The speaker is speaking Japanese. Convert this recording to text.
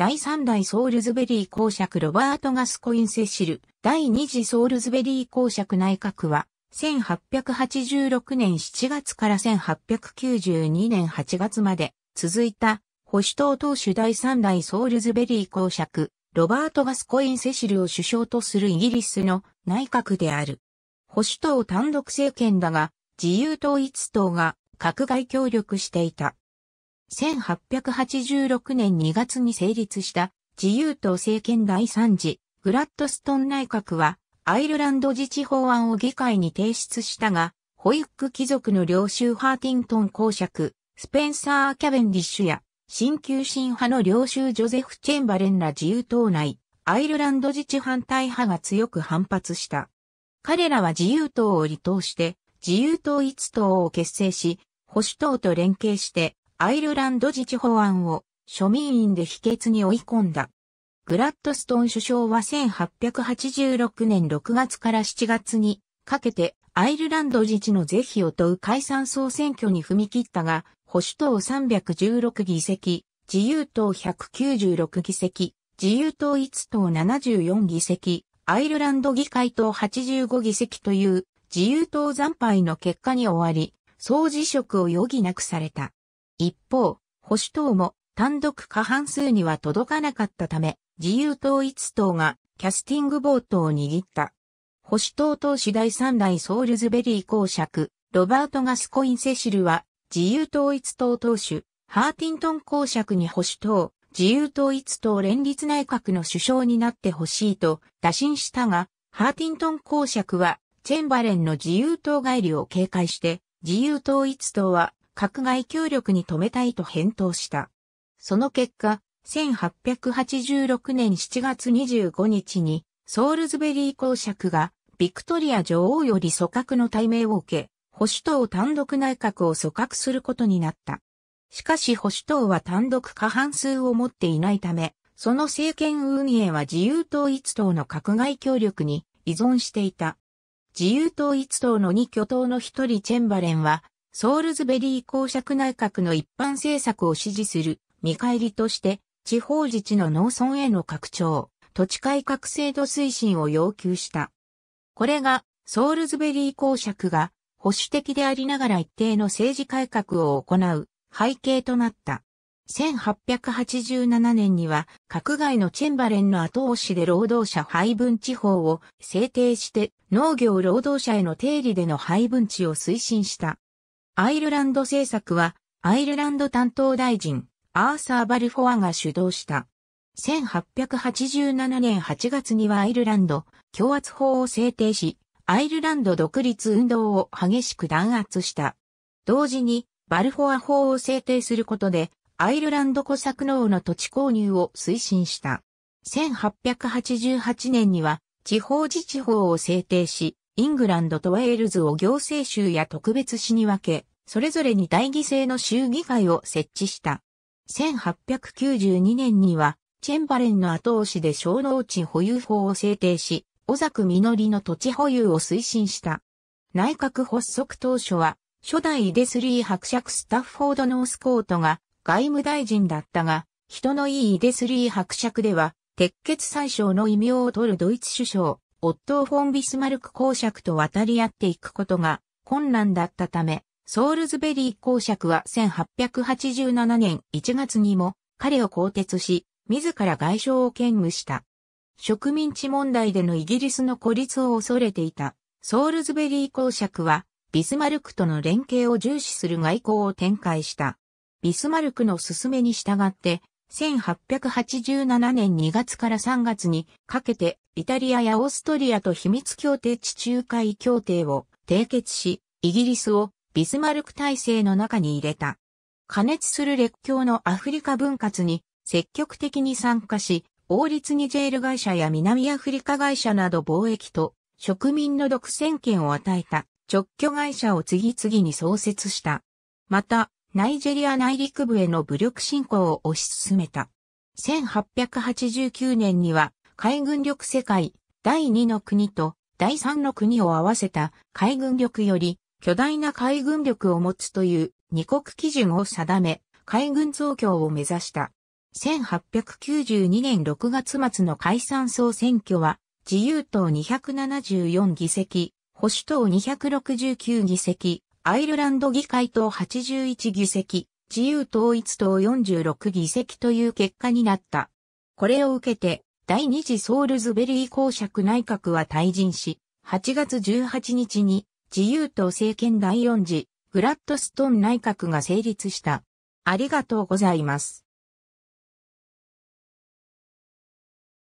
第3代ソールズベリー公爵ロバート・ガスコイン・セシル、第2次ソールズベリー公爵内閣は、1886年7月から1892年8月まで続いた保守党党首第3代ソールズベリー公爵、ロバート・ガスコイン・セシルを首相とするイギリスの内閣である。保守党単独政権だが、自由統一党が閣外協力していた。1886年2月に成立した自由党政権第3次グラッドストン内閣はアイルランド自治法案を議会に提出したが、ホイック貴族の領袖ハーティントン公爵、スペンサー・キャベンディッシュや、新旧新派の領袖ジョゼフ・チェンバレンら自由党内、アイルランド自治反対派が強く反発した。彼らは自由党を離党して、自由党一党を結成し、保守党と連携して、アイルランド自治法案を庶民院で否決に追い込んだ。グラッドストン首相は1886年6月から7月にかけてアイルランド自治の是非を問う解散総選挙に踏み切ったが、保守党316議席、自由党196議席、自由党1党74議席、アイルランド議会党85議席という自由党惨敗の結果に終わり、総辞職を余儀なくされた。一方、保守党も単独過半数には届かなかったため、自由統一党がキャスティングボートを握った。保守党党首第3代ソールズベリー公爵、ロバート・ガスコイン・セシルは、自由統一党党首、ハーティントン公爵に保守党、自由統一党連立内閣の首相になってほしいと打診したが、ハーティントン公爵は、チェンバレンの自由党帰りを警戒して、自由統一党は閣外協力に止めたいと返答した。その結果、1886年7月25日に、ソールズベリー公爵が、ビクトリア女王より組閣の対名を受け、保守党単独内閣を組閣することになった。しかし保守党は単独過半数を持っていないため、その政権運営は自由党一党の閣外協力に依存していた。自由党一党の二巨党の一人チェンバレンはソールズベリー公爵内閣の一般政策を支持する見返りとして、地方自治の農村への拡張、土地改革制度推進を要求した。これが、ソールズベリー公爵が保守的でありながら一定の政治改革を行う背景となった。1887年には、閣外のチェンバレンの後押しで労働者配分地方を制定して、農業労働者への定理での配分地を推進した。アイルランド政策は、アイルランド担当大臣、アーサー・バルフォアが主導した。1887年8月にはアイルランド共圧法を制定し、アイルランド独立運動を激しく弾圧した。同時に、バルフォア法を制定することで、アイルランド古作農の土地購入を推進した。1888年には、地方自治法を制定し、イングランドとウェールズを行政州や特別市に分け、それぞれに大議制の州議会を設置した。1892年には、チェンバレンの後押しで小農地保有法を制定し、小作実の土地保有を推進した。内閣発足当初は、初代イデスリー伯爵スタッフォード・ノースコートが外務大臣だったが、人のいいイデスリー伯爵では、鉄血最小の異名を取るドイツ首相、オットー・フォン・ビスマルク公爵と渡り合っていくことが困難だったため、ソールズベリー公爵は1887年1月にも彼を更迭し、自ら外相を兼務した。植民地問題でのイギリスの孤立を恐れていたソールズベリー公爵は、ビスマルクとの連携を重視する外交を展開した。ビスマルクの勧めに従って、1887年2月から3月にかけてイタリアやオーストリアと秘密協定地中海協定を締結し、イギリスをビスマルク体制の中に入れた。加熱する列強のアフリカ分割に積極的に参加し、王立ニジェール会社や南アフリカ会社など貿易と植民の独占権を与えた直居会社を次々に創設した。また、ナイジェリア内陸部への武力侵攻を推し進めた。1889年には海軍力世界第2の国と第3の国を合わせた海軍力より巨大な海軍力を持つという二国基準を定め、海軍増強を目指した。1892年6月末の解散総選挙は、自由党274議席、保守党269議席、アイルランド議会党81議席、自由統一党46議席という結果になった。これを受けて、第二次ソールズベリー公爵内閣は退陣し、8月18日に自由党政権第4次グラッドストーン内閣が成立した。ありがとうございます。